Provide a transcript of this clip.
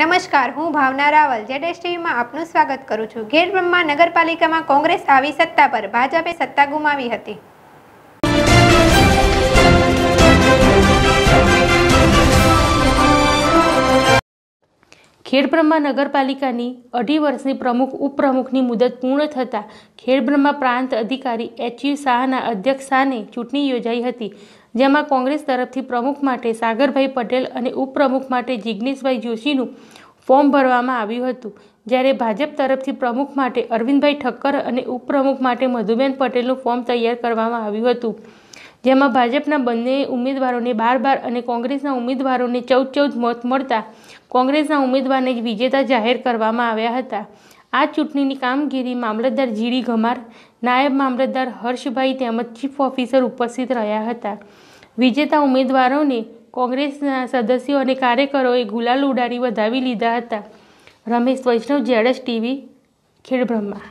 નમસ્કાર હું ભાવના રાવલ જેડેશ ટીવીમાં આપનું સ્વાગત કરું છું ગેરબ્રહ્મા નગરપાલિકામાં કોંગ્રેસ આવી સત્તા પર ભાજપે સત્તા ગુમાવી હતી ખેડબ્રહ્મા નગરપાલિકાની અઢી વર્ષની પ્રમુખ ઉપપ્રમુખની મુદત પૂર્ણ થતાં ખેડબ્રહ્મા પ્રાંત અધિકારી એચયુ શાહના અધ્યક્ષ સ્થાને ચૂંટણી યોજાઈ હતી જેમાં કોંગ્રેસ તરફથી પ્રમુખ માટે સાગરભાઈ પટેલ અને ઉપપ્રમુખ માટે જિજ્ઞેશભાઈ જોશીનું ફોર્મ ભરવામાં આવ્યું હતું જ્યારે ભાજપ તરફથી પ્રમુખ માટે અરવિંદભાઈ ઠક્કર અને ઉપપ્રમુખ માટે મધુબેન પટેલનું ફોર્મ તૈયાર કરવામાં આવ્યું હતું જેમાં ભાજપના બંને ઉમેદવારોને બાર બાર અને કોંગ્રેસના ઉમેદવારોને ચૌદ ચૌદ મત મળતા કોંગ્રેસના ઉમેદવારને જ વિજેતા જાહેર કરવામાં આવ્યા હતા આ ચૂંટણીની કામગીરી મામલતદાર જીડી ઘમાર નાયબ મામલતદાર હર્ષભાઈ તેમજ ચીફ ઓફિસર ઉપસ્થિત રહ્યા હતા વિજેતા ઉમેદવારોને કોંગ્રેસના સદસ્યો અને કાર્યકરોએ ગુલાલ ઉડાડી વધાવી લીધા હતા રમેશ વૈષ્ણવ જેડસ ટીવી ખેડબ્રહ્મા